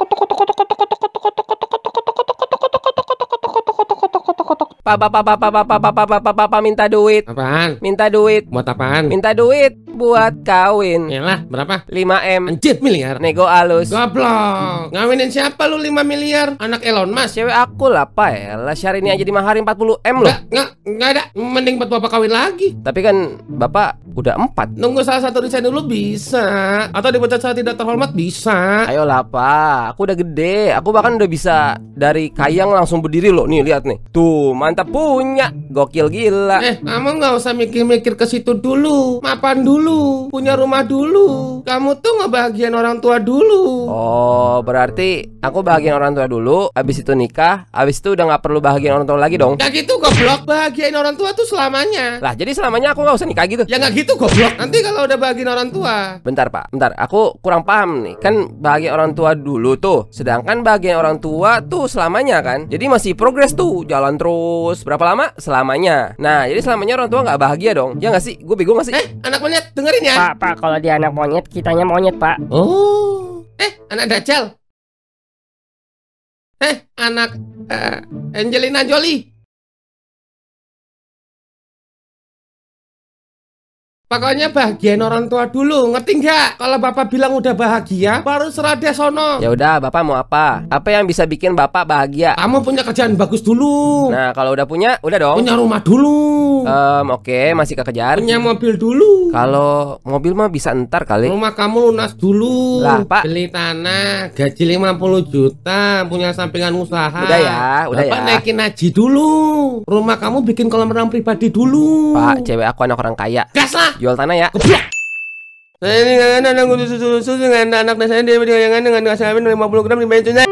Papa papa papa papa papa papa papa, minta duit. Apaan? Minta duit. Buat apaan? Minta duit buat kawin. Yalah, berapa? 5 M. Anjir, miliar. Nego alus. Goblok. Ngawinin siapa lu 5 miliar? Anak Elon Musk. Cewek aku lah, Pak. Elah, ini aja di mahari 40 M loh. Enggak, enggak, enggak ada. Mending buat Bapak kawin lagi. Tapi kan Bapak Udah empat. Nunggu salah satu desain dulu bisa. Atau dipecat saat tidak terhormat bisa. ayo lah pak, aku udah gede. Aku bahkan udah bisa dari kayang langsung berdiri loh. Nih lihat nih. Tuh mantap punya. Gokil gila. Eh kamu nggak usah mikir-mikir ke situ dulu. Mapan dulu. Punya rumah dulu. Kamu tuh ngebahagiain orang tua dulu. Oh berarti aku bahagiain orang tua dulu. Abis itu nikah. Abis itu udah nggak perlu bahagiain orang tua lagi dong. Gak nah, gitu goblok. Bahagiain orang tua tuh selamanya. Lah jadi selamanya aku nggak usah nikah gitu. Ya nggak gitu gitu goblok. Nanti kalau udah bagi orang tua. Bentar, Pak. Bentar, aku kurang paham nih. Kan bagi orang tua dulu tuh. Sedangkan bagi orang tua tuh selamanya kan. Jadi masih progres tuh, jalan terus berapa lama? Selamanya. Nah, jadi selamanya orang tua nggak bahagia dong. Ya nggak sih? Gue bego nggak sih? Eh, anak monyet, dengerin ya. Pak, Pak, kalau dia anak monyet, kitanya monyet, Pak. Oh. Eh, anak dajjal Eh, anak uh, Angelina Jolie. Pokoknya bahagiain orang tua dulu, ngerti nggak? Kalau bapak bilang udah bahagia, baru serah dia sono. Ya udah, bapak mau apa? Apa yang bisa bikin bapak bahagia? Kamu punya kerjaan bagus dulu. Nah, kalau udah punya, udah dong. Punya rumah dulu. Um, oke, okay, masih kekejar. Punya mobil dulu. Kalau mobil mah bisa entar kali. Rumah kamu lunas dulu. Lah, Pak. Beli tanah, gaji 50 juta, punya sampingan usaha. Udah ya, udah bapak ya. naikin haji dulu. Rumah kamu bikin kolam renang pribadi dulu. Pak, cewek aku anak orang kaya. Gas lah. Jual tanah ya. Saya ini nggak ada nanggung susu susu dengan anak dan saya dia dengan yang dengan dengan dengan dengan dengan dengan dengan dengan dengan dengan